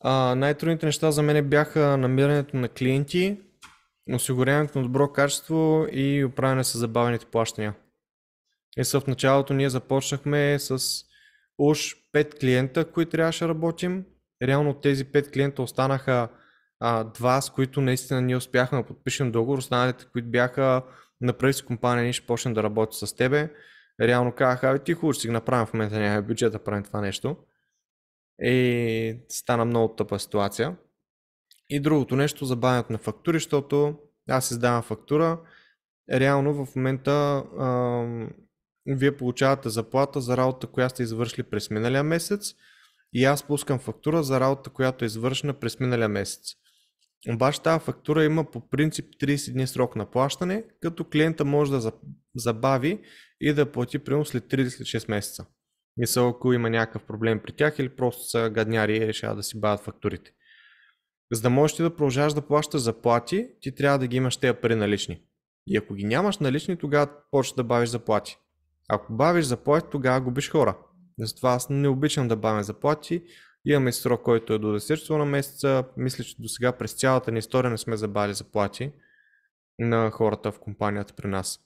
А, най-трудните неща за мен бяха намирането на клиенти, осигуряването на добро качество и управяне с забавените плащания. И е, в началото ние започнахме с уж 5 клиента, които трябваше да работим. Реално тези 5 клиента останаха а, два, с които наистина ние успяхме да подпишем договор, останалите, които бяха на с компания, ние ще почнем да работим с тебе. Реално казаха, абе ти хубаво ще си го направим в момента, няма бюджет да правим това нещо. И стана много тъпа ситуация. И другото нещо, забавянето на фактури, защото аз издавам фактура. Реално в момента а, вие получавате заплата за работа, която сте извършили през миналия месец и аз пускам фактура за работа, която е извършена през миналия месец. Обаче тази фактура има по принцип 30 дни срок на плащане, като клиента може да забави и да плати примерно след 36 месеца. Мисъл, ако има някакъв проблем при тях или просто са гадняри и решават да си бавят фактурите. За да можеш ти да продължаваш да плащаш заплати, ти трябва да ги имаш тези пари налични. И ако ги нямаш налични, тогава почваш да бавиш заплати. Ако бавиш заплати, тогава губиш хора. Затова аз не обичам да бавя заплати, Имаме срок, който е до 10 на месеца. Мисля, че до сега през цялата ни история не сме забавили заплати на хората в компанията при нас.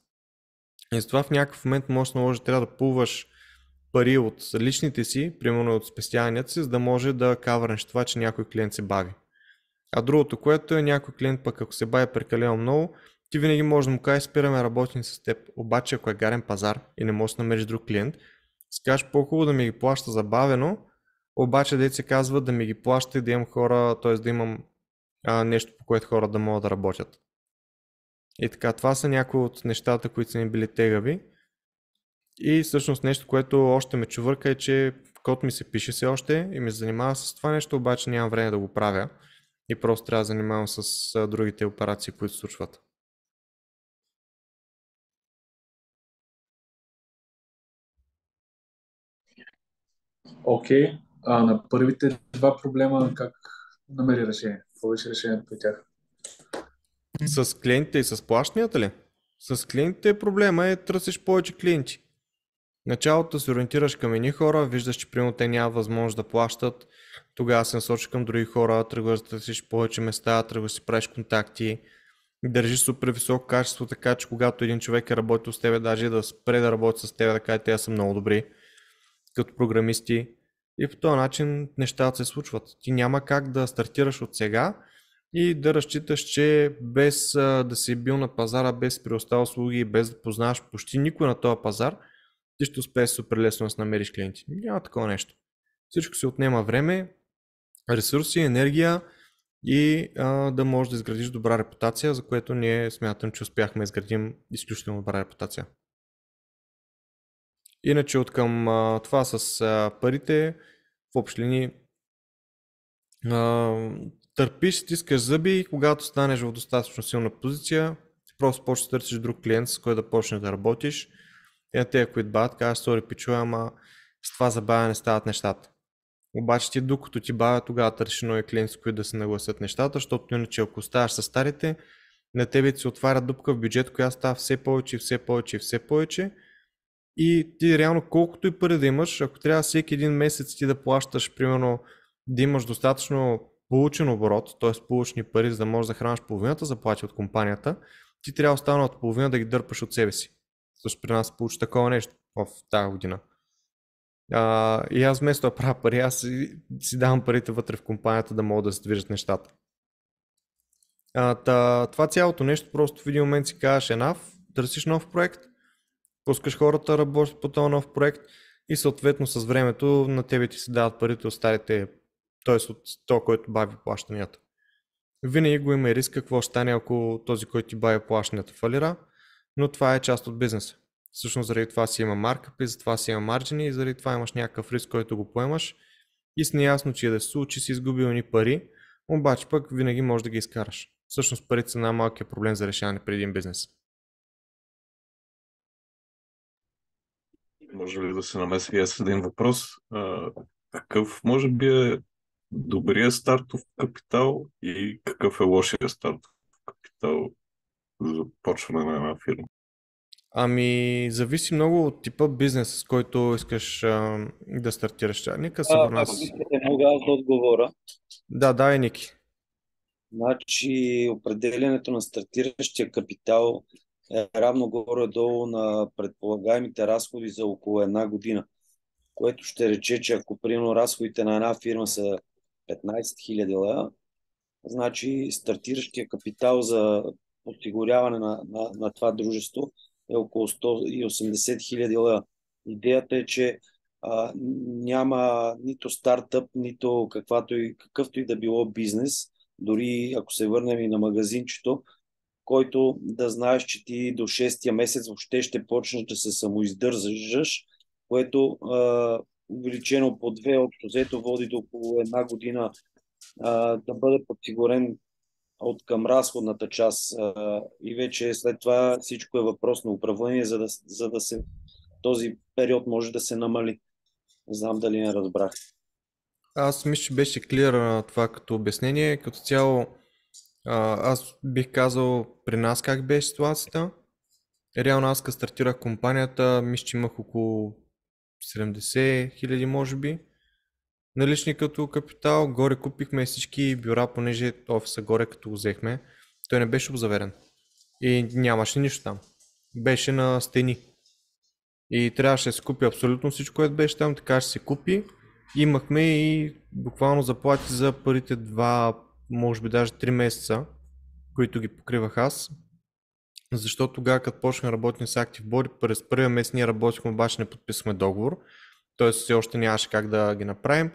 И затова в някакъв момент може да може трябва да пулваш пари от личните си, примерно от спестяванията си, за да може да кавърнеш това, че някой клиент се бави. А другото, което е някой клиент пък ако се бави прекалено много, ти винаги можеш да му кажеш спираме работим с теб, обаче ако е гарен пазар и не можеш да намериш друг клиент, скажеш по-хубаво да ми ги плаща забавено, обаче дете се казва да ми ги плаща и да имам хора, т.е. да имам а, нещо по което хора да могат да работят. И така, това са някои от нещата, които са ни били тегави. И всъщност нещо, което още ме чувърка е, че код ми се пише все още и ме занимава с това нещо, обаче нямам време да го правя и просто трябва да занимавам с другите операции, които се случват. Окей. Okay а, на първите два проблема как намери решение? Какво беше решението при тях? С клиентите и с плащанията ли? С клиентите проблема е търсиш повече клиенти. Началото се ориентираш към едни хора, виждаш, че примерно те няма възможност да плащат, тогава се насочиш към други хора, тръгваш да търсиш повече места, тръгваш да си правиш контакти, държиш супер високо качество, така че когато един човек е работил с тебе, даже да спре да работи с тебе, така и те са много добри като програмисти и по този начин нещата се случват. Ти няма как да стартираш от сега и да разчиташ, че без да си бил на пазара, без приостал услуги, без да познаваш почти никой на този пазар, ти ще успееш супер лесно да си намериш клиенти. Няма такова нещо. Всичко се отнема време, ресурси, енергия и а, да можеш да изградиш добра репутация, за което ние смятам, че успяхме да изградим изключително добра репутация. Иначе от към а, това с а, парите, в общи линии, а, търпиш, стискаш зъби и когато станеш в достатъчно силна позиция, просто почнеш да търсиш друг клиент, с който да почнеш да работиш. И на тези, които бавят, кажеш, сори, пичуя, ама с това забавяне стават нещата. Обаче ти докато ти бавя, тогава търсиш нови клиенти, с които да се нагласят нещата, защото иначе ако оставаш с старите, на тебе ти се отваря дупка в бюджет, която става все повече и все повече и все повече. И ти реално колкото и пари да имаш, ако трябва всеки един месец ти да плащаш, примерно да имаш достатъчно получен оборот, т.е. получни пари, за да можеш да храниш половината заплати от компанията, ти трябва останалата половина да ги дърпаш от себе си. Също при нас получи такова нещо в тази година. А, и аз вместо да правя пари, аз си, си давам парите вътре в компанията да могат да се движат нещата. А, та, това цялото нещо просто в един момент си казваш enough, е търсиш нов проект – пускаш хората, работят по този нов проект и съответно с времето на тебе ти се дават парите от старите, т.е. от то, който бави плащанията. Винаги го има и риск какво ще стане, ако този, който ти бави плащанията фалира, но това е част от бизнеса. Всъщност заради това си има маркъп и затова си има марджини и заради това имаш някакъв риск, който го поемаш и с неясно, че да се случи, си изгубил ни пари, обаче пък винаги можеш да ги изкараш. Всъщност парите са най-малкият проблем за решаване при един бизнес. може ли да се намеси аз един въпрос? А, какъв може би е добрият стартов капитал и какъв е лошия стартов капитал за почване на една фирма? Ами, зависи много от типа бизнес, с който искаш а, да стартираш. Нека се върна. Ако мога аз да отговоря. Да, да, Ники. Значи, определенето на стартиращия капитал е равно горе-долу на предполагаемите разходи за около една година, което ще рече, че ако примерно разходите на една фирма са 15 000 лева, значи стартиращия капитал за осигуряване на, на, на това дружество е около 180 000 лева. Идеята е, че а, няма нито стартъп, нито каквато и, какъвто и да било бизнес, дори ако се върнем и на магазинчето, който да знаеш, че ти до 6-я месец въобще ще почнеш да се самоиздържаш, което а, увеличено по две общо взето води до около една година а, да бъде подсигурен от към разходната част а, и вече след това всичко е въпрос на управление, за да, за да се този период може да се намали. Не знам дали не разбрах. Аз мисля, че беше клир това като обяснение. Като цяло а, аз бих казал при нас как беше ситуацията. Реално аз като стартирах компанията, мисля, че имах около 70 хиляди, може би. Налични като капитал, горе купихме всички бюра, понеже офиса горе като го взехме, той не беше обзаверен. И нямаше нищо там. Беше на стени. И трябваше да се купи абсолютно всичко, което беше там, така ще се купи. Имахме и буквално заплати за първите два може би даже 3 месеца, които ги покривах аз. Защото тогава, като почнахме да работим с ActiveBody, през първия месец ние работихме, обаче не подписахме договор. Тоест все още нямаше как да ги направим.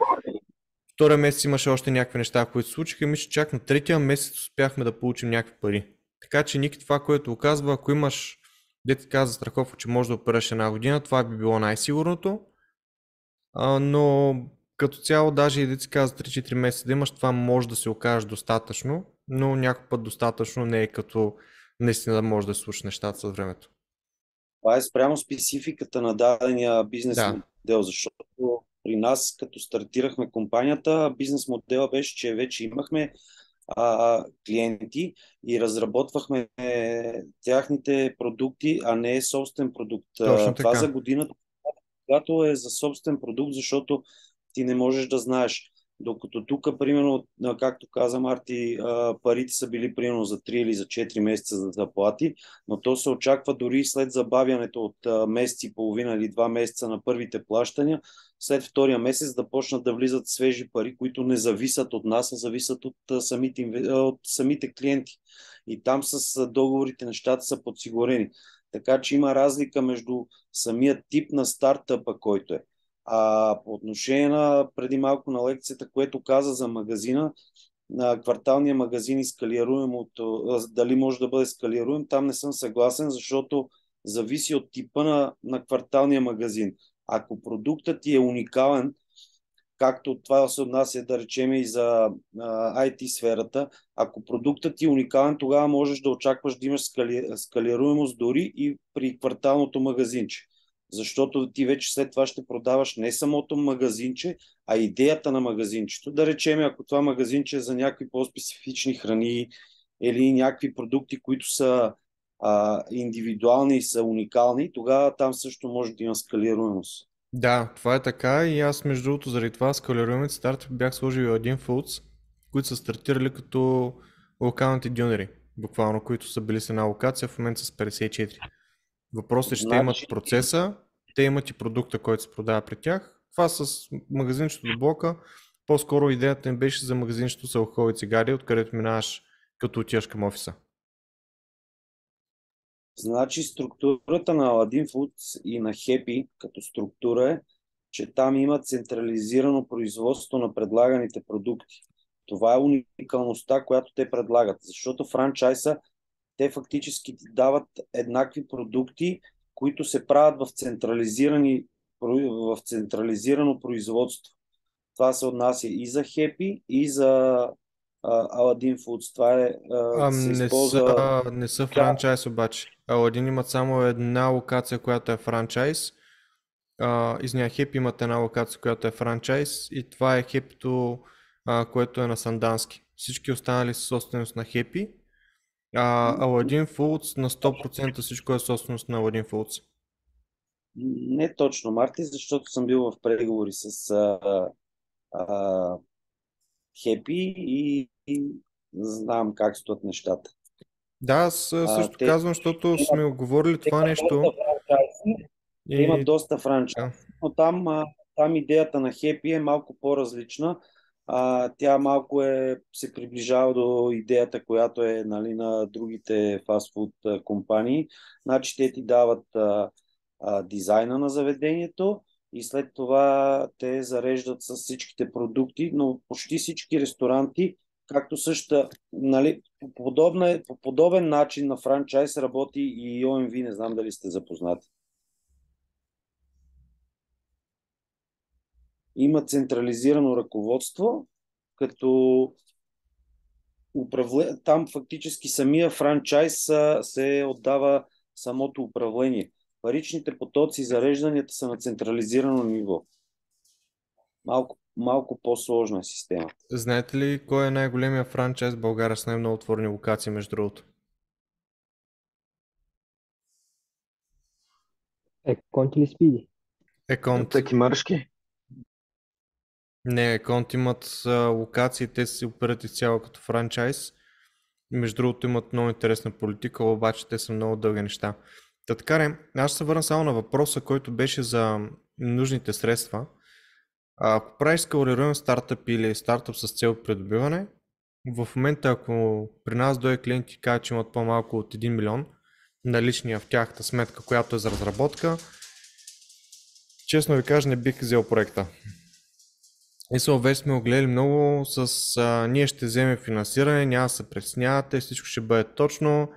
Втория месец имаше още някакви неща, които се случиха и мисля, че чак на третия месец успяхме да получим някакви пари. Така че Ники, това, което оказва, ако имаш, дете каза страховка, че може да опереш една година, това би било най-сигурното. А, но като цяло, даже и да ти каза 3-4 месеца да имаш, това може да се окаже достатъчно, но някой път достатъчно не е като наистина да може да се случи нещата с времето. Това е спрямо спецификата на дадения бизнес да. модел, защото при нас, като стартирахме компанията, бизнес модела беше, че вече имахме а, клиенти и разработвахме тяхните продукти, а не собствен продукт. Точно така. Това за годината, когато е за собствен продукт, защото ти не можеш да знаеш. Докато тук, примерно, както каза Марти, парите са били примерно за 3 или за 4 месеца за заплати, но то се очаква дори след забавянето от месец и половина или 2 месеца на първите плащания, след втория месец да почнат да влизат свежи пари, които не зависят от нас, а зависят от самите, от самите клиенти. И там с договорите нещата са подсигурени. Така че има разлика между самия тип на стартъпа, който е. А по отношение на преди малко на лекцията, което каза за магазина, на кварталния магазин и скалируем от, дали може да бъде скалируем, там не съм съгласен, защото зависи от типа на, на кварталния магазин. Ако продуктът ти е уникален, както това се отнася да речем и за а, IT сферата, ако продуктът ти е уникален, тогава можеш да очакваш да имаш скали, скалируемост дори и при кварталното магазинче защото ти вече след това ще продаваш не самото магазинче, а идеята на магазинчето. Да речем, ако това магазинче е за някакви по-специфични храни или някакви продукти, които са а, индивидуални и са уникални, тогава там също може да има скалируемост. Да, това е така и аз между другото заради това скалируемите старт бях сложил един фулц, които са стартирали като локалните дюнери, буквално, които са били с една локация, в момента с 54. Въпросът е, ще значи... имат процеса, те имат и продукта, който се продава при тях. Това с магазинчето до блока, по-скоро идеята им беше за магазинчето с алкохол и цигари, откъдето минаваш като отиваш към офиса. Значи структурата на Aladdin Foods и на Happy като структура е, че там има централизирано производство на предлаганите продукти. Това е уникалността, която те предлагат, защото франчайса те фактически ти дават еднакви продукти, които се правят в, централизирани, в централизирано производство. Това се отнася и за Хепи, и за Аладин Фудс. Това е. А, се не, използва... са, не са франчайз обаче. Аладин имат само една локация, която е франчайз. Извиня, Хеп имат една локация, която е франчайз и това е Хепто, което е на Сандански. Всички останали са собственост на Хепи а, Aladdin Foods на 100% всичко е собственост на Aladdin Foods. Не точно, Марти, защото съм бил в преговори с а, а, Хепи и, и знам как стоят нещата. Да, аз също а, казвам, защото те, сме оговорили те, това нещо. Те и... имат доста франчайзи, и... но там, а, там идеята на Хепи е малко по-различна а, тя малко е, се приближава до идеята, която е нали, на другите фастфуд компании. Значи те ти дават а, а, дизайна на заведението и след това те зареждат с всичките продукти, но почти всички ресторанти, както също, нали, по, подобна, е, по подобен начин на франчайз работи и ОМВ, не знам дали сте запознати. има централизирано ръководство, като управле... там фактически самия франчайз се отдава самото управление. Паричните потоци и зарежданията са на централизирано ниво. Малко, малко по-сложна е системата. Знаете ли кой е най-големия франчайз в България с най-много отворени локации, между другото? Еконти или спиди? Еконт. Екимаршки? Не, конт имат а, локации, те се оперят изцяло като франчайз. Между другото имат много интересна политика, обаче те са много дълги неща. Та така не, аз ще се върна само на въпроса, който беше за нужните средства. А, ако правиш скалиран стартъп или стартъп с цел придобиване, в момента ако при нас дойде клиенти и кажат, че имат по-малко от 1 милион наличния в тяхната сметка, която е за разработка, честно ви кажа, не бих взел проекта. Смисъл, вече сме огледали много с а, ние ще вземем финансиране, няма да се преснявате, всичко ще бъде точно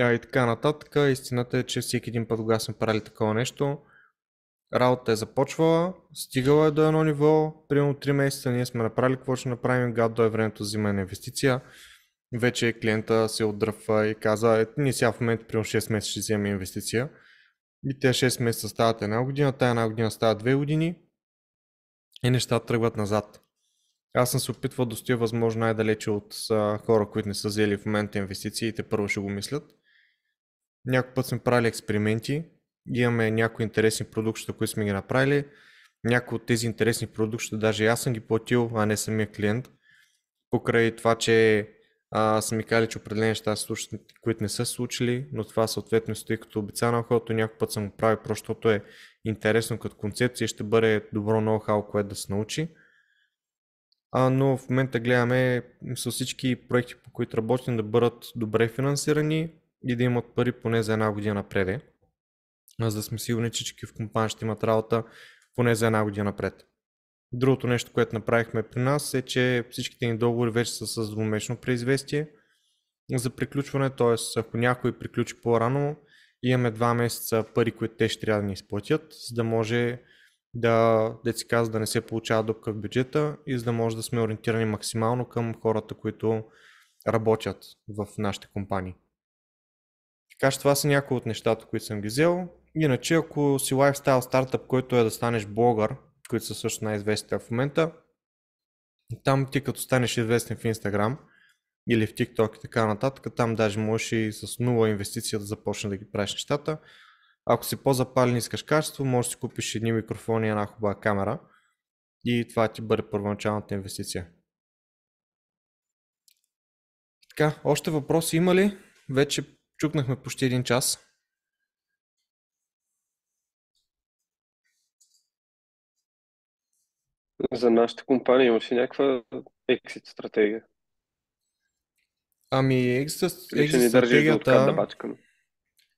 а, и така нататък. Истината е, че всеки един път, когато сме правили такова нещо, работа е започвала, стигала е до едно ниво, примерно 3 месеца ние сме направили какво ще направим, гадо е времето за взимане инвестиция. Вече клиента се отдръпва и каза, е, ние сега в момента примерно 6 месеца ще вземем инвестиция. И те 6 месеца стават една година, тая една година стават 2 години и нещата тръгват назад. Аз съм се опитвал да стоя възможно най-далече от хора, които не са взели в момента те първо ще го мислят. Някой път сме правили експерименти, имаме някои интересни продукти, които сме ги направили. Някои от тези интересни продукти, даже аз съм ги платил, а не самия клиент, покрай това, че а, са ми казали, че определени неща се случат, които не са случили, но това съответно стои като обеца на хората. Някой път съм го правил, просто защото е интересно като концепция, ще бъде добро ноу-хау, което да се научи. А, но в момента гледаме с всички проекти, по които работим, да бъдат добре финансирани и да имат пари поне за една година напред. Е. За да сме сигурни, че в компания ще имат работа поне за една година напред. Другото нещо, което направихме при нас е, че всичките ни договори вече са с двумесечно преизвестие за приключване, т.е. ако някой приключи по-рано, имаме два месеца пари, които те ще трябва да ни изплатят, за да може да, да си казва, да не се получава дупка в бюджета и за да може да сме ориентирани максимално към хората, които работят в нашите компании. Така че това са някои от нещата, които съм ги взел. Иначе, ако си лайфстайл стартъп, който е да станеш блогър, които са също най-известните в момента. Там ти като станеш известен в Instagram или в TikTok и така нататък, там даже можеш и с нула инвестиция да започнеш да ги правиш нещата. Ако си по-запален и искаш качество, можеш да си купиш едни микрофони и една хубава камера и това ти бъде първоначалната инвестиция. Така, още въпроси има ли? Вече чукнахме почти един час. За нашата компания имаш ли някаква екзит стратегия? Ами екзит стратегията... Да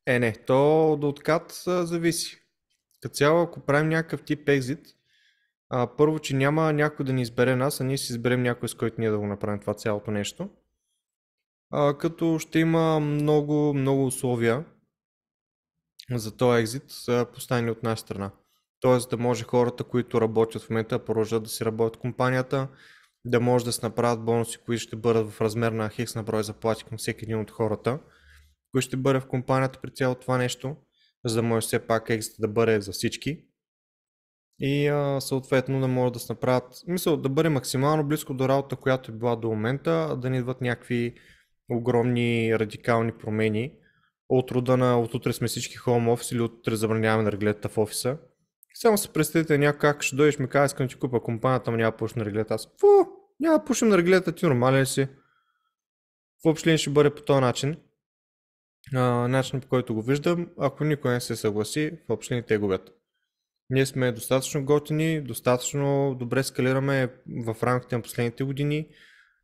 е, не, то до откат зависи. Като цяло, ако правим някакъв тип екзит, а, първо, че няма някой да ни избере нас, а ние си изберем някой, с който ние да го направим това цялото нещо. А, като ще има много, много условия за този екзит, поставени от наша страна т.е. да може хората, които работят в момента, да продължат да си работят компанията, да може да се направят бонуси, които ще бъдат в размер на хикс на брой заплати към всеки един от хората, които ще бъде в компанията при цялото това нещо, за да може все пак екзит да бъде за всички. И а, съответно да могат да се направят, мисъл да бъде максимално близко до работа, която е била до момента, да не идват някакви огромни радикални промени от рода на от утре сме всички хоум офис или от утре забраняваме на реглетата в офиса само се представите някак, ще дойдеш ми казва, искам ти купа компанията, ама няма пуш на реглета. Аз, Фу, Няма пушим на реглета, ти нормален си. Въобще ще бъде по този начин. А, начин по който го виждам, ако никой не се съгласи, въобще те губят. Ние сме достатъчно готини, достатъчно добре скалираме в рамките на последните години.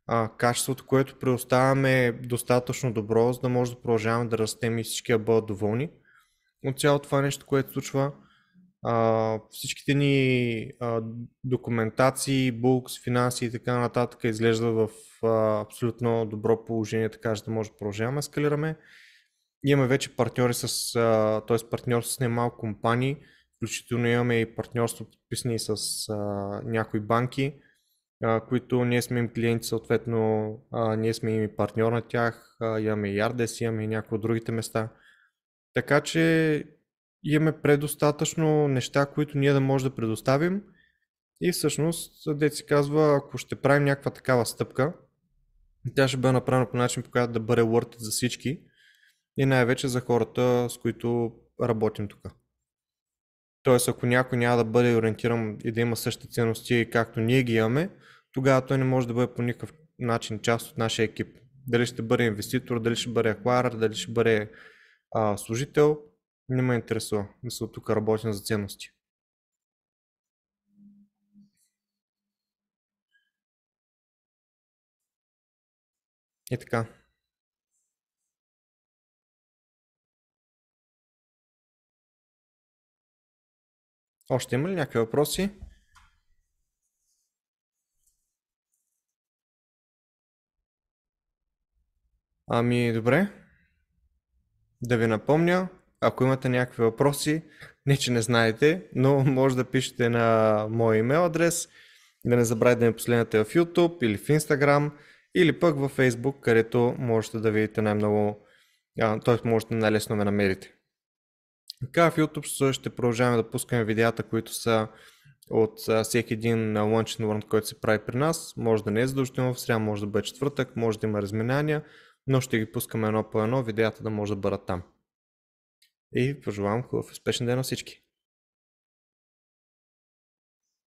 А, качеството, което предоставяме е достатъчно добро, за да може да продължаваме да растем и всички да бъдат доволни от цялото това нещо, което случва а, всичките ни а, документации, букс, финанси и така нататък изглежда в а, абсолютно добро положение, така че да може да продължаваме, скалираме. Имаме вече партньори с, а, т.е. партньорство с немалко компании, включително имаме и партньорство подписани с а, някои банки, а, които ние сме им клиенти, съответно а, ние сме им и партньор на тях, а, имаме и Ардес, имаме и някои от другите места. Така че имаме предостатъчно неща, които ние да може да предоставим. И всъщност, дете си казва, ако ще правим някаква такава стъпка, тя ще бъде направена по начин, по който да бъде worth за всички и най-вече за хората, с които работим тук. Тоест, ако някой няма да бъде ориентиран и да има същите ценности, както ние ги имаме, тогава той не може да бъде по никакъв начин част от нашия екип. Дали ще бъде инвеститор, дали ще бъде аквар, дали ще бъде а, служител, не ме интересува. Мисля, тук работим за ценности. И така. Още има ли някакви въпроси? Ами, добре. Да ви напомня, ако имате някакви въпроси, не че не знаете, но може да пишете на моя имейл адрес. Да не забравяйте да ме последнете в YouTube или в Instagram или пък във Facebook, където можете да видите най-много, т.е. можете най-лесно ме намерите. Така в YouTube ще продължаваме да пускаме видеята, които са от всеки един Lunch and Learn, който се прави при нас. Може да не е задължително в среда, може да бъде четвъртък, може да има разминания, но ще ги пускаме едно по едно, видеята да може да бъдат там. И пожелавам хубав успешен ден на всички!